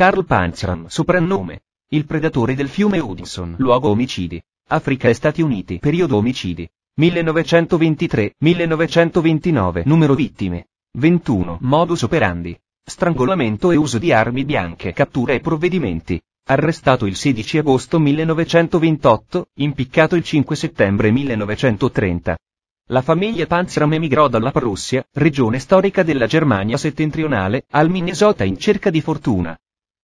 Karl Panzram, soprannome. Il predatore del fiume Hudson, luogo omicidi. Africa e Stati Uniti, periodo omicidi. 1923-1929, numero vittime. 21. Modus operandi. Strangolamento e uso di armi bianche, cattura e provvedimenti. Arrestato il 16 agosto 1928, impiccato il 5 settembre 1930. La famiglia Panzram emigrò dalla Prussia, regione storica della Germania settentrionale, al Minnesota in cerca di fortuna.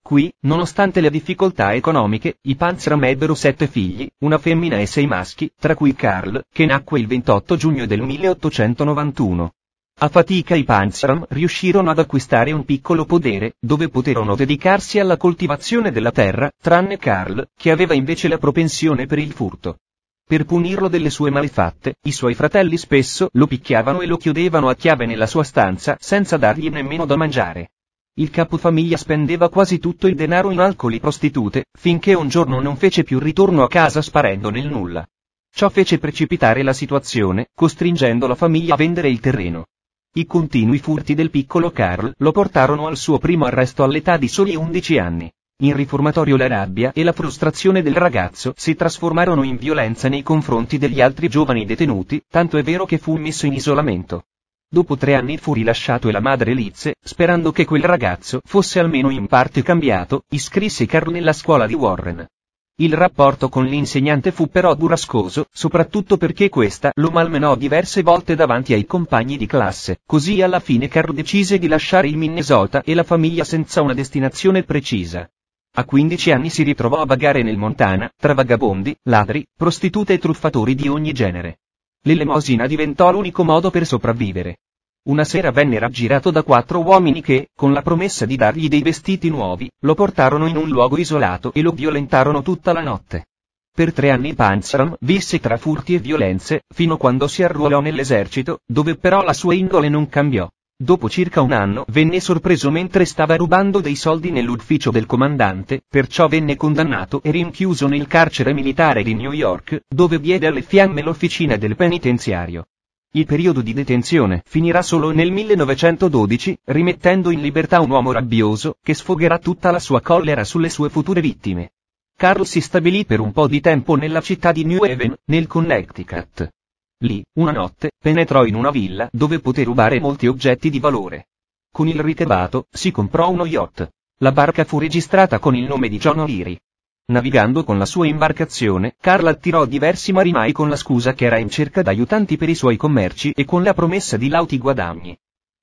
Qui, nonostante le difficoltà economiche, i Panzram ebbero sette figli, una femmina e sei maschi, tra cui Karl, che nacque il 28 giugno del 1891. A fatica i Panzram riuscirono ad acquistare un piccolo podere, dove poterono dedicarsi alla coltivazione della terra, tranne Karl, che aveva invece la propensione per il furto. Per punirlo delle sue malefatte, i suoi fratelli spesso lo picchiavano e lo chiudevano a chiave nella sua stanza senza dargli nemmeno da mangiare. Il capofamiglia spendeva quasi tutto il denaro in alcol e prostitute, finché un giorno non fece più ritorno a casa sparendo nel nulla. Ciò fece precipitare la situazione, costringendo la famiglia a vendere il terreno. I continui furti del piccolo Carl lo portarono al suo primo arresto all'età di soli 11 anni. In riformatorio la rabbia e la frustrazione del ragazzo si trasformarono in violenza nei confronti degli altri giovani detenuti, tanto è vero che fu messo in isolamento. Dopo tre anni fu rilasciato e la madre Lizze, sperando che quel ragazzo fosse almeno in parte cambiato, iscrisse Carl nella scuola di Warren. Il rapporto con l'insegnante fu però burrascoso, soprattutto perché questa lo malmenò diverse volte davanti ai compagni di classe, così alla fine Carl decise di lasciare il Minnesota e la famiglia senza una destinazione precisa. A 15 anni si ritrovò a vagare nel Montana, tra vagabondi, ladri, prostitute e truffatori di ogni genere. L'elemosina diventò l'unico modo per sopravvivere. Una sera venne raggirato da quattro uomini che, con la promessa di dargli dei vestiti nuovi, lo portarono in un luogo isolato e lo violentarono tutta la notte. Per tre anni Panzram visse tra furti e violenze, fino quando si arruolò nell'esercito, dove però la sua indole non cambiò. Dopo circa un anno venne sorpreso mentre stava rubando dei soldi nell'ufficio del comandante, perciò venne condannato e rinchiuso nel carcere militare di New York, dove diede alle fiamme l'officina del penitenziario. Il periodo di detenzione finirà solo nel 1912, rimettendo in libertà un uomo rabbioso, che sfogherà tutta la sua collera sulle sue future vittime. Carl si stabilì per un po' di tempo nella città di New Haven, nel Connecticut. Lì, una notte, penetrò in una villa dove poté rubare molti oggetti di valore. Con il ricavato, si comprò uno yacht. La barca fu registrata con il nome di John O'Leary. Navigando con la sua imbarcazione, Carl attirò diversi marinai con la scusa che era in cerca d'aiutanti per i suoi commerci e con la promessa di lauti guadagni.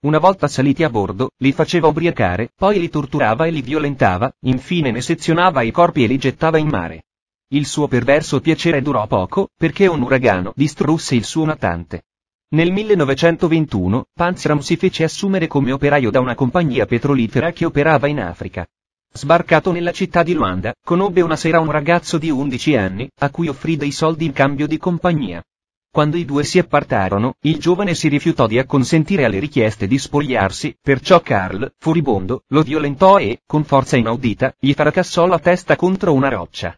Una volta saliti a bordo, li faceva ubriacare, poi li torturava e li violentava, infine ne sezionava i corpi e li gettava in mare. Il suo perverso piacere durò poco, perché un uragano distrusse il suo natante. Nel 1921, Panzram si fece assumere come operaio da una compagnia petrolifera che operava in Africa. Sbarcato nella città di Luanda, conobbe una sera un ragazzo di 11 anni, a cui offrì dei soldi in cambio di compagnia. Quando i due si appartarono, il giovane si rifiutò di acconsentire alle richieste di spogliarsi, perciò Carl, furibondo, lo violentò e, con forza inaudita, gli fracassò la testa contro una roccia.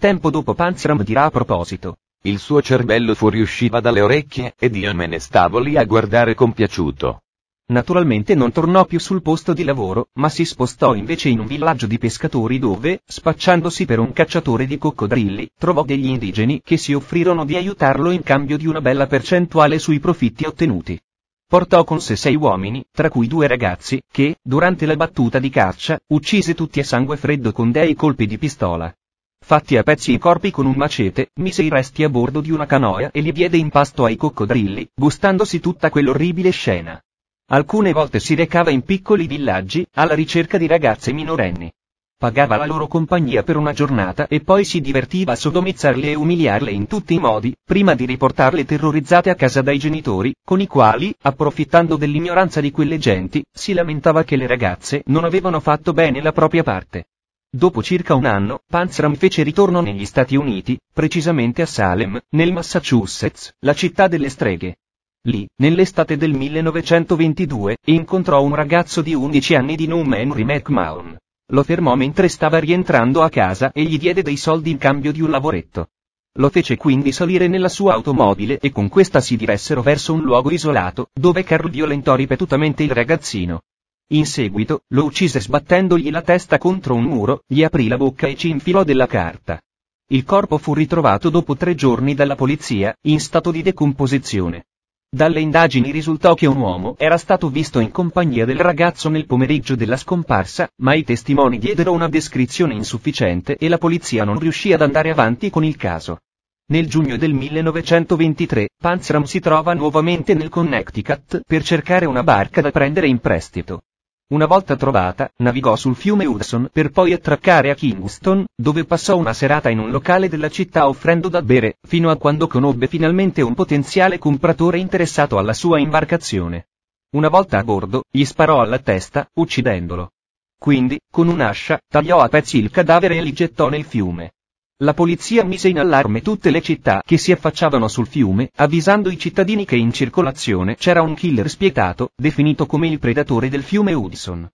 Tempo dopo Panzram dirà a proposito. Il suo cervello fuoriusciva dalle orecchie ed io me ne stavo lì a guardare compiaciuto. Naturalmente non tornò più sul posto di lavoro, ma si spostò invece in un villaggio di pescatori dove, spacciandosi per un cacciatore di coccodrilli, trovò degli indigeni che si offrirono di aiutarlo in cambio di una bella percentuale sui profitti ottenuti. Portò con sé sei uomini, tra cui due ragazzi, che, durante la battuta di caccia, uccise tutti a sangue freddo con dei colpi di pistola. Fatti a pezzi i corpi con un macete, mise i resti a bordo di una canoa e li diede in pasto ai coccodrilli, gustandosi tutta quell'orribile scena. Alcune volte si recava in piccoli villaggi, alla ricerca di ragazze minorenni. Pagava la loro compagnia per una giornata e poi si divertiva a sodomizzarle e umiliarle in tutti i modi, prima di riportarle terrorizzate a casa dai genitori, con i quali, approfittando dell'ignoranza di quelle genti, si lamentava che le ragazze non avevano fatto bene la propria parte. Dopo circa un anno, Panzram fece ritorno negli Stati Uniti, precisamente a Salem, nel Massachusetts, la città delle streghe. Lì, nell'estate del 1922, incontrò un ragazzo di 11 anni di nome Henry McMahon. Lo fermò mentre stava rientrando a casa e gli diede dei soldi in cambio di un lavoretto. Lo fece quindi salire nella sua automobile e con questa si diressero verso un luogo isolato, dove Carl violentò ripetutamente il ragazzino. In seguito, lo uccise sbattendogli la testa contro un muro, gli aprì la bocca e ci infilò della carta. Il corpo fu ritrovato dopo tre giorni dalla polizia, in stato di decomposizione. Dalle indagini risultò che un uomo era stato visto in compagnia del ragazzo nel pomeriggio della scomparsa, ma i testimoni diedero una descrizione insufficiente e la polizia non riuscì ad andare avanti con il caso. Nel giugno del 1923, Panzram si trova nuovamente nel Connecticut per cercare una barca da prendere in prestito. Una volta trovata, navigò sul fiume Hudson per poi attraccare a Kingston, dove passò una serata in un locale della città offrendo da bere, fino a quando conobbe finalmente un potenziale compratore interessato alla sua imbarcazione. Una volta a bordo, gli sparò alla testa, uccidendolo. Quindi, con un'ascia, tagliò a pezzi il cadavere e li gettò nel fiume. La polizia mise in allarme tutte le città che si affacciavano sul fiume, avvisando i cittadini che in circolazione c'era un killer spietato, definito come il predatore del fiume Hudson.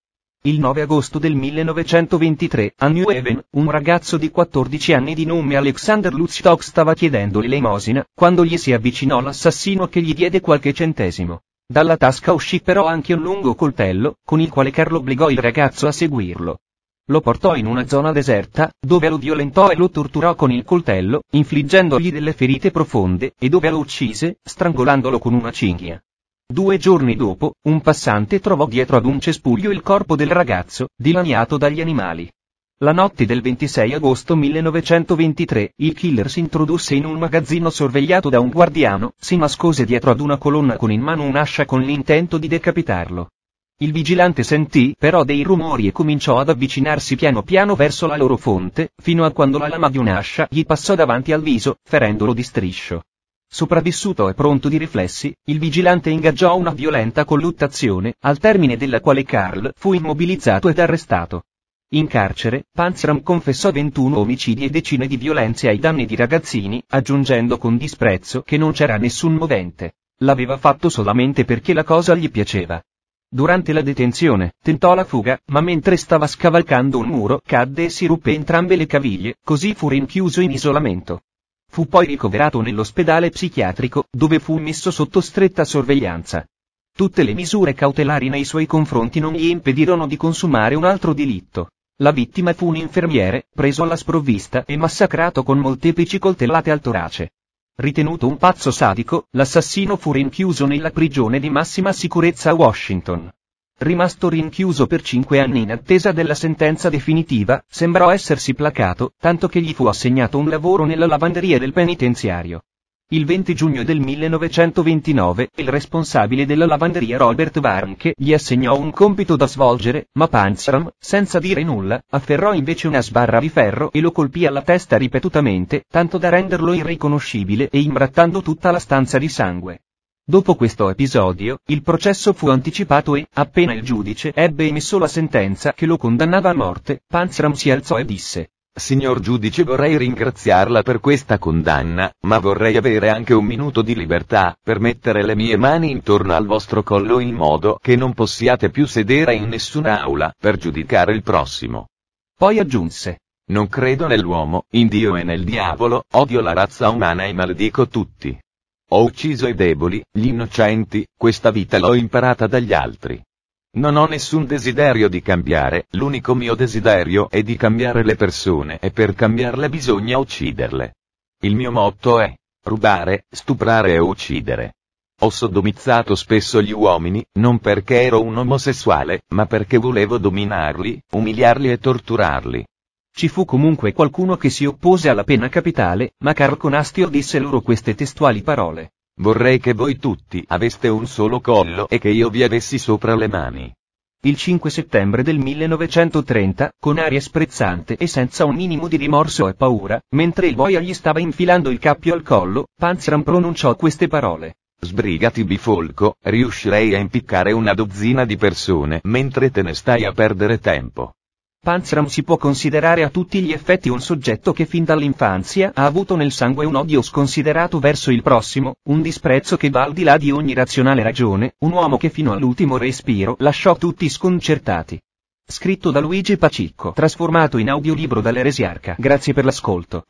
Il 9 agosto del 1923, a New Haven, un ragazzo di 14 anni di nome Alexander Lutstock stava chiedendo l'elemosina, quando gli si avvicinò l'assassino che gli diede qualche centesimo. Dalla tasca uscì però anche un lungo coltello, con il quale Carlo obbligò il ragazzo a seguirlo. Lo portò in una zona deserta, dove lo violentò e lo torturò con il coltello, infliggendogli delle ferite profonde, e dove lo uccise, strangolandolo con una cinghia. Due giorni dopo, un passante trovò dietro ad un cespuglio il corpo del ragazzo, dilaniato dagli animali. La notte del 26 agosto 1923, il killer si introdusse in un magazzino sorvegliato da un guardiano, si nascose dietro ad una colonna con in mano un'ascia con l'intento di decapitarlo. Il vigilante sentì però dei rumori e cominciò ad avvicinarsi piano piano verso la loro fonte, fino a quando la lama di un'ascia gli passò davanti al viso, ferendolo di striscio. Sopravvissuto e pronto di riflessi, il vigilante ingaggiò una violenta colluttazione, al termine della quale Carl fu immobilizzato ed arrestato. In carcere, Panzram confessò 21 omicidi e decine di violenze ai danni di ragazzini, aggiungendo con disprezzo che non c'era nessun movente. L'aveva fatto solamente perché la cosa gli piaceva. Durante la detenzione, tentò la fuga, ma mentre stava scavalcando un muro cadde e si ruppe entrambe le caviglie, così fu rinchiuso in isolamento. Fu poi ricoverato nell'ospedale psichiatrico, dove fu messo sotto stretta sorveglianza. Tutte le misure cautelari nei suoi confronti non gli impedirono di consumare un altro delitto. La vittima fu un infermiere, preso alla sprovvista e massacrato con molteplici coltellate al torace. Ritenuto un pazzo sadico, l'assassino fu rinchiuso nella prigione di massima sicurezza a Washington. Rimasto rinchiuso per cinque anni in attesa della sentenza definitiva, sembrò essersi placato, tanto che gli fu assegnato un lavoro nella lavanderia del penitenziario. Il 20 giugno del 1929, il responsabile della lavanderia Robert Warnke gli assegnò un compito da svolgere, ma Panzram, senza dire nulla, afferrò invece una sbarra di ferro e lo colpì alla testa ripetutamente, tanto da renderlo irriconoscibile e imbrattando tutta la stanza di sangue. Dopo questo episodio, il processo fu anticipato e, appena il giudice ebbe emesso la sentenza che lo condannava a morte, Panzram si alzò e disse, Signor giudice vorrei ringraziarla per questa condanna, ma vorrei avere anche un minuto di libertà, per mettere le mie mani intorno al vostro collo in modo che non possiate più sedere in nessuna aula, per giudicare il prossimo. Poi aggiunse. Non credo nell'uomo, in Dio e nel diavolo, odio la razza umana e maledico tutti. Ho ucciso i deboli, gli innocenti, questa vita l'ho imparata dagli altri. Non ho nessun desiderio di cambiare, l'unico mio desiderio è di cambiare le persone e per cambiarle bisogna ucciderle. Il mio motto è rubare, stuprare e uccidere. Ho sodomizzato spesso gli uomini, non perché ero un omosessuale, ma perché volevo dominarli, umiliarli e torturarli. Ci fu comunque qualcuno che si oppose alla pena capitale, ma Carconastio disse loro queste testuali parole. Vorrei che voi tutti aveste un solo collo e che io vi avessi sopra le mani. Il 5 settembre del 1930, con aria sprezzante e senza un minimo di rimorso e paura, mentre il boia gli stava infilando il cappio al collo, Panzram pronunciò queste parole. Sbrigati bifolco, riuscirei a impiccare una dozzina di persone mentre te ne stai a perdere tempo. Panzram si può considerare a tutti gli effetti un soggetto che fin dall'infanzia ha avuto nel sangue un odio sconsiderato verso il prossimo, un disprezzo che va al di là di ogni razionale ragione, un uomo che fino all'ultimo respiro lasciò tutti sconcertati. Scritto da Luigi Pacicco, trasformato in audiolibro dall'Eresiarca. Grazie per l'ascolto.